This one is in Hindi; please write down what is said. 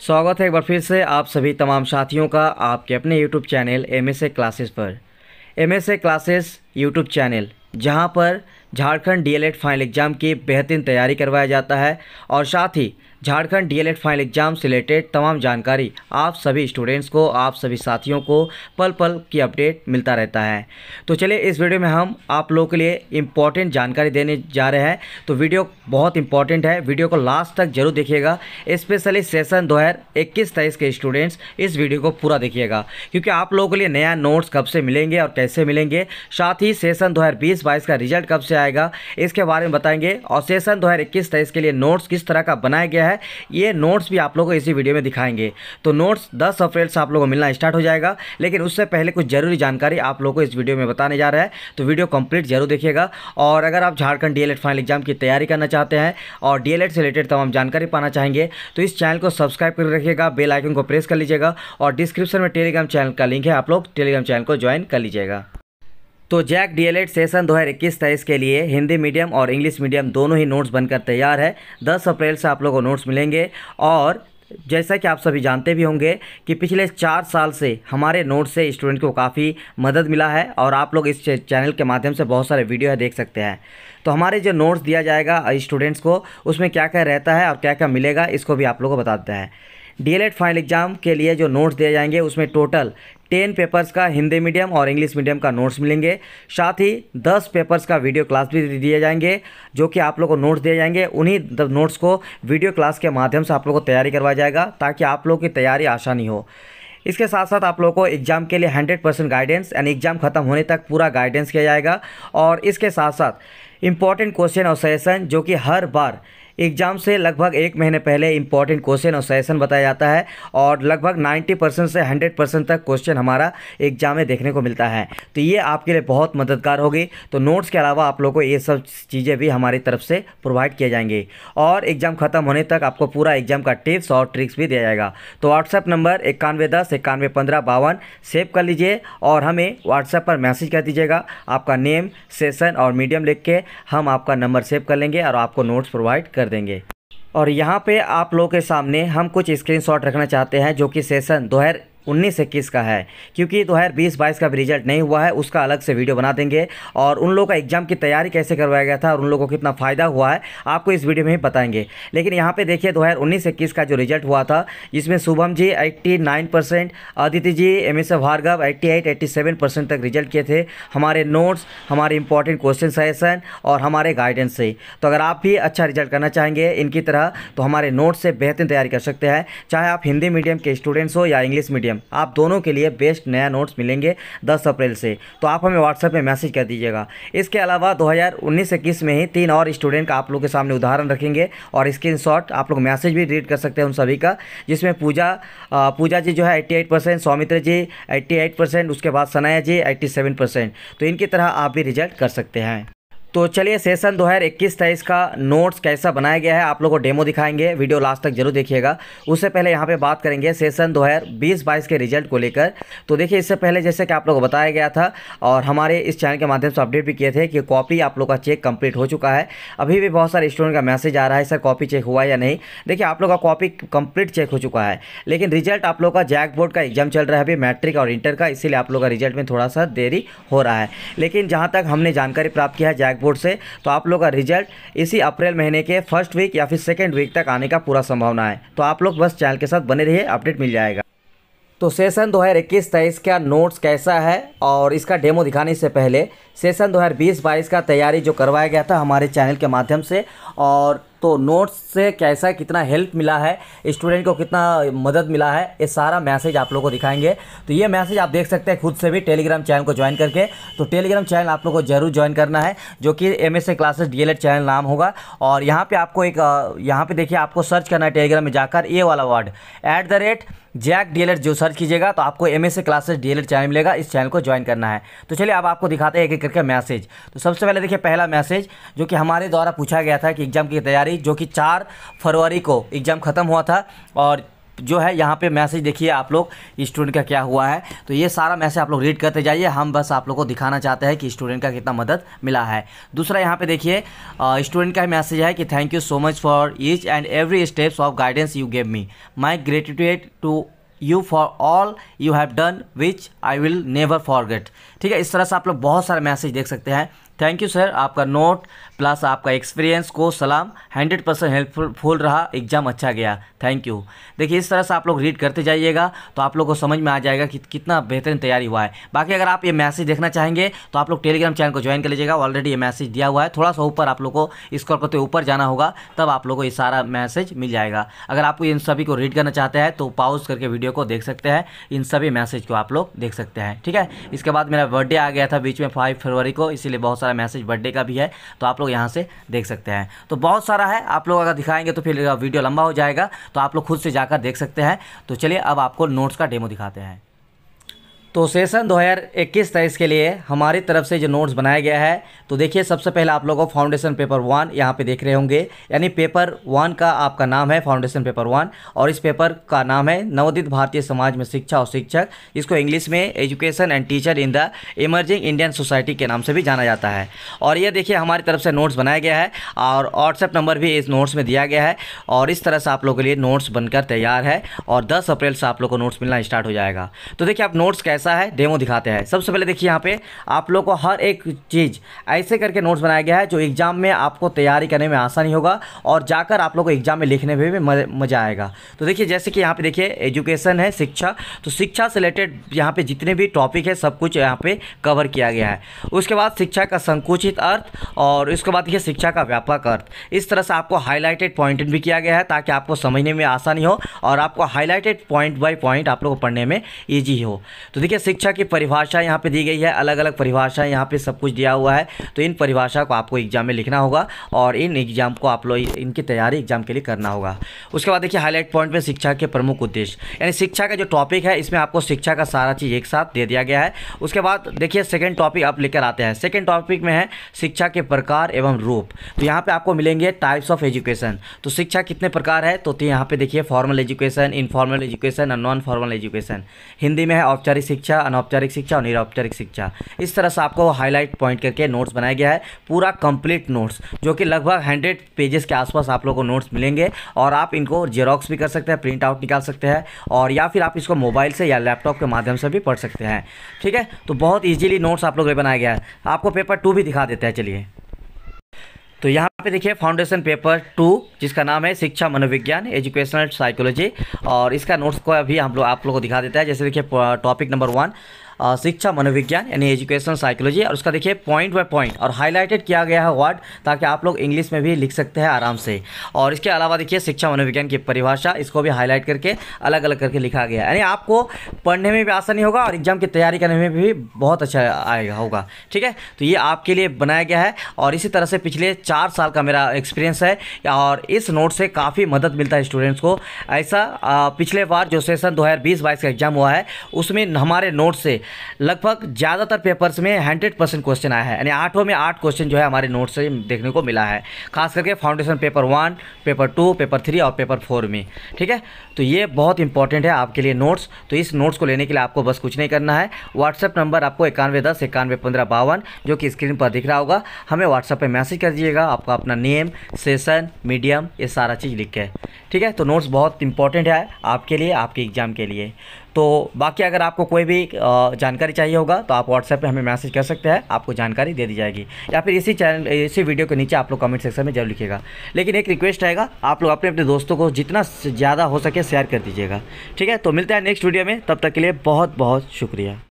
स्वागत है एक बार फिर से आप सभी तमाम साथियों का आपके अपने YouTube channel M S classes पर M S classes YouTube channel जहां पर झारखंड डीएलएड फाइनल एग्ज़ाम की बेहतरीन तैयारी करवाया जाता है और साथ ही झारखंड डीएलएड फाइनल एग्ज़ाम से रिलेटेड तमाम जानकारी आप सभी स्टूडेंट्स को आप सभी साथियों को पल पल की अपडेट मिलता रहता है तो चलिए इस वीडियो में हम आप लोगों के लिए इम्पॉर्टेंट जानकारी देने जा रहे हैं तो वीडियो बहुत इंपॉर्टेंट है वीडियो को लास्ट तक जरूर देखिएगा स्पेशली सेशन दो हज़ार इक्कीस तेईस के स्टूडेंट्स इस वीडियो को पूरा देखिएगा क्योंकि आप लोगों के लिए नया नोट्स कब से मिलेंगे और कैसे मिलेंगे साथ ही सेशन दो हज़ार का रिजल्ट कब से आएगा इसके बारे में बताएंगे और सेशन दो हज़ार इक्कीस तेईस के लिए नोट्स किस तरह का बनाया गया है ये नोट्स भी आप लोग को इसी वीडियो में दिखाएंगे तो नोट्स दस अप्रैल से आप लोगों को मिलना स्टार्ट हो जाएगा लेकिन उससे पहले कुछ ज़रूरी जानकारी आप लोग को इस वीडियो में बताने जा रहा है तो वीडियो कंप्लीट जरूर देखिएगा और अगर आप झारखंड डी फाइनल एग्जाम की तैयारी करना चाहते हैं और डी से रिलेटेड तमाम जानकारी पाना चाहेंगे तो इस चैनल को सब्सक्राइब कर रखिएगा बेलाइकन आइकन को प्रेस कर लीजिएगा और डिस्क्रिप्शन में टेलीग्राम चैनल का लिंक है आप लोग टेलीग्राम चैनल को ज्वाइन कर लीजिएगा तो जैक डीएलएड सेशन 2021 हज़ार के लिए हिंदी मीडियम और इंग्लिश मीडियम दोनों ही नोट्स बनकर तैयार है 10 अप्रैल से आप लोगों को नोट्स मिलेंगे और जैसा कि आप सभी जानते भी होंगे कि पिछले चार साल से हमारे नोट से स्टूडेंट को काफ़ी मदद मिला है और आप लोग इस चैनल के माध्यम से बहुत सारे वीडियो है देख सकते हैं तो हमारे जो नोट्स दिया जाएगा स्टूडेंट्स को उसमें क्या क्या रहता है और क्या क्या मिलेगा इसको भी आप लोग को बताते हैं एड फाइनल एग्ज़ाम के लिए जो नोट्स दिए जाएंगे उसमें टोटल टेन पेपर्स का हिंदी मीडियम और इंग्लिश मीडियम का नोट्स मिलेंगे साथ ही दस पेपर्स का वीडियो क्लास भी दिए जाएंगे जो कि आप लोग को नोट्स दिए जाएंगे उन्हीं नोट्स को वीडियो क्लास के माध्यम से आप लोग को तैयारी करवाया जाएगा ताकि आप लोग की तैयारी आसानी हो इसके साथ साथ आप लोगों को एग्जाम के लिए 100 परसेंट गाइडेंस एंड एग्जाम खत्म होने तक पूरा गाइडेंस किया जाएगा और इसके साथ साथ इम्पॉर्टेंट क्वेश्चन और सजेशन जो कि हर बार एग्ज़ाम से लगभग एक महीने पहले इंपॉर्टेंट क्वेश्चन और सेशन बताया जाता है और लगभग 90 परसेंट से 100 परसेंट तक क्वेश्चन हमारा एग्ज़ाम में देखने को मिलता है तो ये आपके लिए बहुत मददगार होगी तो नोट्स के अलावा आप लोग को ये सब चीज़ें भी हमारी तरफ से प्रोवाइड किए जाएंगे और एग्ज़ाम ख़त्म होने तक आपको पूरा एग्ज़ाम का टिप्स और ट्रिक्स भी दिया जाएगा तो व्हाट्सअप नंबर इक्यानवे दस इक्यानवे पंद्रह बावन सेव कर लीजिए और हमें व्हाट्सएप पर मैसेज कर दीजिएगा आपका नेम सेशन और मीडियम लिख के हम आपका नंबर सेव कर लेंगे और आपको नोट्स प्रोवाइड कर कर देंगे और यहाँ पे आप लोगों के सामने हम कुछ स्क्रीनशॉट रखना चाहते हैं जो कि सेशन दोहर उन्नीस इक्कीस का है क्योंकि दो तो हज़ार बीस बाईस का भी रिजल्ट नहीं हुआ है उसका अलग से वीडियो बना देंगे और उन लोगों का एग्जाम की तैयारी कैसे करवाया गया था और उन लोगों को कितना फ़ायदा हुआ है आपको इस वीडियो में ही बताएंगे लेकिन यहाँ पर देखिए दो तो हज़ार उन्नीस इक्कीस का जो रिजल्ट हुआ था जिसमें Shubham ji eighty nine percent Aditi ji M S Bhargava eighty eight eighty seven percent तक रिजल्ट किए थे हमारे नोट्स हमारे इंपॉर्टेंट क्वेश्चन सजेशन और हमारे गाइडेंस से तो अगर आप भी अच्छा रिजल्ट करना चाहेंगे इनकी तरह तो हमारे नोट्स से बेहतरीन तैयारी कर सकते हैं चाहे आप हिंदी मीडियम के स्टूडेंट्स हो या इंग्लिश मीडियम आप दोनों के लिए बेस्ट नया नोट्स मिलेंगे दस अप्रैल से तो आप हमें व्हाट्सएप में मैसेज कर दीजिएगा इसके अलावा दो हज़ार उन्नीस इक्कीस में ही तीन और स्टूडेंट का आप लोग के सामने उदाहरण रखेंगे और स्क्रीन शॉट आप लोग मैसेज भी रीड कर सकते हैं उन सभी का जिसमें पूजा पूजा जी जो है eighty eight percent Saumitra ji eighty eight percent उसके बाद Sanaya ji eighty seven percent तो इनकी तरह आप भी रिजल्ट कर सकते हैं तो चलिए सेशन 2021 तेईस का नोट्स कैसा बनाया गया है आप लोगों को डेमो दिखाएंगे वीडियो लास्ट तक जरूर देखिएगा उससे पहले यहाँ पे बात करेंगे सेशन बीस बाईस के रिजल्ट को लेकर तो देखिए इससे पहले जैसे कि आप लोगों को बताया गया था और हमारे इस चैनल के माध्यम से अपडेट भी किए थे कि कॉपी आप लोग का चेक कम्प्लीट हो चुका है अभी भी बहुत सारे स्टूडेंट का मैसेज आ रहा है सर कॉपी चेक हुआ या नहीं देखिए आप लोग का कॉपी कम्प्लीट चेक हो चुका है लेकिन रिजल्ट आप लोग का जैक बोर्ड का एग्जाम चल रहा है अभी मैट्रिक और इंटर का इसीलिए आप लोग का रिजल्ट में थोड़ा सा देरी हो रहा है लेकिन जहाँ तक हमने जानकारी प्राप्त किया है जैक बैक बोर्ड से तो आप लोग का रिजल्ट इसी अप्रैल महीने के फर्स्ट वीक या फिर सेकेंड वीक तक आने का पूरा संभावना है तो आप लोग बस चैनल के साथ बने रहिए अपडेट मिल जाएगा तो सेशन 2021-23 का नोट्स कैसा है और इसका डेमो दिखाने से पहले सेशन 2020-22 का तैयारी जो करवाया गया था हमारे चैनल के माध्यम से और तो नोट्स से कैसा कितना हेल्प मिला है स्टूडेंट को कितना मदद मिला है ये सारा मैसेज आप लोगों को दिखाएंगे तो ये मैसेज आप देख सकते हैं खुद से भी टेलीग्राम चैनल को ज्वाइन करके तो टेलीग्राम चैनल आप लोग को जरूर ज्वाइन करना है जो कि M S classes D channel नाम होगा और यहाँ पर आपको एक यहाँ पर देखिए आपको सर्च करना है टेलीग्राम में जाकर ए वाला word at the rate JAC D El Ed जो सर्च कीजिएगा तो आपको M S classes D El Ed channel मिलेगा इस चैनल को ज्वाइन करना है तो चलिए अब आपको दिखाते हैं एक एक करके मैसेज तो सबसे पहले देखिए पहला मैसेज जो कि हमारे द्वारा पूछा गया था कि एग्ज़ाम की तैयारी जो कि चार फरवरी को एग्ज़ाम ख़त्म हुआ था और जो है यहाँ पे मैसेज देखिए आप लोग स्टूडेंट का क्या हुआ है तो ये सारा मैसेज आप लोग रीड करते जाइए हम बस आप लोग को दिखाना चाहते हैं कि स्टूडेंट का कितना मदद मिला है दूसरा यहाँ पे देखिए स्टूडेंट का मैसेज है कि thank you so much for each and every steps of guidance you gave me my gratitude to you for all you have done which I will never forget ठीक है इस तरह से आप लोग बहुत सारे मैसेज देख सकते हैं थैंक यू सर आपका नोट प्लस आपका एक्सपीरियंस को सलाम हंड्रेड परसेंट हेल्पफुल रहा एग्ज़ाम अच्छा गया थैंक यू देखिए इस तरह से आप लोग रीड करते जाइएगा तो आप लोग को समझ में आ जाएगा कि कितना बेहतरीन तैयारी हुआ है बाकी अगर आप ये मैसेज देखना चाहेंगे तो आप लोग टेलीग्राम चैनल को ज्वाइन कर लीजिएगा ऑलरेडी ये मैसेज दिया हुआ है थोड़ा सा ऊपर आप लोग को इसको करते ऊपर जाना होगा तब आप लोग को ये सारा मैसेज मिल जाएगा अगर आपको इन सभी को रीड करना चाहते हैं तो पाउज करके वीडियो को देख सकते हैं इन सभी मैसेज को आप लोग देख सकते हैं ठीक है इसके बाद मेरा बर्थडे आ गया था बीच में फाइव फरवरी को इसीलिए बहुत सारा सारा मैसेज बर्थडे का भी है तो आप लोग यहाँ से देख सकते हैं तो बहुत सारा है आप लोग अगर दिखाएंगे तो फिर वीडियो लंबा हो जाएगा तो आप लोग खुद से जाकर देख सकते हैं तो चलिए अब आपको नोट्स का डेमो दिखाते हैं तो सेशन 2021 तेईस के लिए हमारी तरफ से जो नोट्स बनाया गया है तो देखिए सबसे पहले आप लोगों को फाउंडेशन पेपर वन यहाँ पे देख रहे होंगे यानी पेपर वन का आपका नाम है फाउंडेशन पेपर वन और इस पेपर का नाम है नवोदित भारतीय समाज में शिक्षा और शिक्षक इसको इंग्लिश में education and teacher in the emerging Indian society के नाम से भी जाना जाता है और ये देखिए हमारी तरफ से नोट्स बनाया गया है और व्हाट्सएप नंबर भी इस नोट्स में दिया गया है और इस तरह से आप लोगों के लिए नोट्स बनकर तैयार है और दस अप्रैल से आप लोग को नोट्स मिलना स्टार्ट हो जाएगा तो देखिए आप नोट्स कैसे कैसा है डेमो दिखाते हैं सबसे पहले देखिए यहाँ पे आप लोग को हर एक चीज़ ऐसे करके नोट्स बनाया गया है जो एग्ज़ाम में आपको तैयारी करने में आसानी होगा और जाकर आप लोग को एग्ज़ाम में लिखने में भी मज़ा आएगा तो देखिए जैसे कि यहाँ पे देखिए एजुकेशन है शिक्षा तो शिक्षा से रिलेटेड यहाँ पे जितने भी टॉपिक है सब कुछ यहाँ पे कवर किया गया है उसके बाद शिक्षा का संकुचित अर्थ और उसके बाद देखिए शिक्षा का व्यापक अर्थ इस तरह से आपको हाईलाइटेड पॉइंट भी किया गया है ताकि आपको समझने में आसानी हो और आपको हाईलाइटेड पॉइंट बाई पॉइंट आप लोग को पढ़ने में ईजी हो तो देखिए शिक्षा की परिभाषा यहाँ पे दी गई है अलग अलग परिभाषा यहाँ पे सब कुछ दिया हुआ है तो इन परिभाषा को आपको एग्जाम में लिखना होगा और इन एग्जाम को आप लोग इनकी तैयारी एग्जाम के लिए करना होगा उसके बाद देखिए हाईलाइट पॉइंट में शिक्षा के प्रमुख उद्देश्य यानी शिक्षा का जो टॉपिक है इसमें आपको शिक्षा का सारा चीज़ एक साथ दे दिया गया है उसके बाद देखिए सेकेंड टॉपिक आप लेकर आते हैं सेकेंड टॉपिक में है शिक्षा के प्रकार एवं रूप तो यहाँ पर आपको मिलेंगे टाइप्स ऑफ एजुकेशन तो शिक्षा कितने प्रकार है तो, तो यहाँ पे देखिए फॉर्मल एजुकेशन इनफॉर्मल एजुकेशन और नॉन फॉर्मल एजुकेशन हिंदी में है औपचारिक शिक्षा अनौपचारिक शिक्षा और निरौपचारिक शिक्षा इस तरह से आपको हाईलाइट पॉइंट करके नोट्स बनाया गया है पूरा कंप्लीट नोट्स जो कि लगभग हंड्रेड पेजेस के आसपास आप लोग को नोट्स मिलेंगे और आप इनको जेरोक्स भी कर सकते हैं प्रिंट आउट निकाल सकते हैं और या फिर आप इसको मोबाइल से या लैपटॉप के माध्यम से भी पढ़ सकते हैं ठीक है तो बहुत ईजिली नोट्स आप लोग बनाया गया है आपको पेपर टू भी दिखा देते हैं चलिए तो यहाँ पे देखिए फाउंडेशन पेपर टू जिसका नाम है शिक्षा मनोविज्ञान एजुकेशनल साइकोलॉजी और इसका नोट्स को अभी हम लोग आप लोगों को दिखा देता है जैसे देखिए टॉपिक नंबर वन शिक्षा मनोविज्ञान यानी एजुकेशन साइकोलॉजी और उसका देखिए पॉइंट बाय पॉइंट और हाईलाइटेड किया गया है वर्ड ताकि आप लोग इंग्लिश में भी लिख सकते हैं आराम से और इसके अलावा देखिए शिक्षा मनोविज्ञान की परिभाषा इसको भी हाईलाइट करके अलग अलग करके लिखा गया यानी आपको पढ़ने में भी आसानी होगा और एग्जाम की तैयारी करने में भी बहुत अच्छा आएगा होगा ठीक है तो ये आपके लिए बनाया गया है और इसी तरह से पिछले चार साल का मेरा एक्सपीरियंस है और इस नोट से काफ़ी मदद मिलता है स्टूडेंट्स को ऐसा पिछले बार जो सेशन दो हज़ार का एग्ज़ाम हुआ है उसमें हमारे नोट से लगभग ज़्यादातर पेपर्स में हंड्रेड परसेंट क्वेश्चन आया है यानी आठों में आठ क्वेश्चन जो है हमारे नोट से देखने को मिला है खास करके foundation paper one paper two paper three और पेपर फोर में ठीक है तो ये बहुत इंपॉर्टेंट है आपके लिए नोट्स तो इस नोट्स को लेने के लिए आपको बस कुछ नहीं करना है व्हाट्सअप नंबर आपको इक्यानवे दस इक्यानवे पंद्रह बावन जो कि स्क्रीन पर दिख रहा होगा हमें व्हाट्सअप पर मैसेज कर दीजिएगा आपका अपना नेम सेशन मीडियम ये सारा चीज़ लिख के ठीक है तो नोट्स बहुत इंपॉर्टेंट है आपके लिए आपके एग्ज़ाम के लिए तो बाकी अगर आपको कोई भी जानकारी चाहिए होगा तो आप व्हाट्सएप पर हमें मैसेज कर सकते हैं आपको जानकारी दे दी जाएगी या फिर इसी चैनल इसी वीडियो के नीचे आप लोग कमेंट सेक्शन में जरूर लिखिएगा लेकिन एक रिक्वेस्ट रहेगा आप लोग अपने अपने दोस्तों को जितना ज़्यादा हो सके शेयर कर दीजिएगा ठीक है तो मिलते हैं नेक्स्ट वीडियो में तब तक के लिए बहुत बहुत शुक्रिया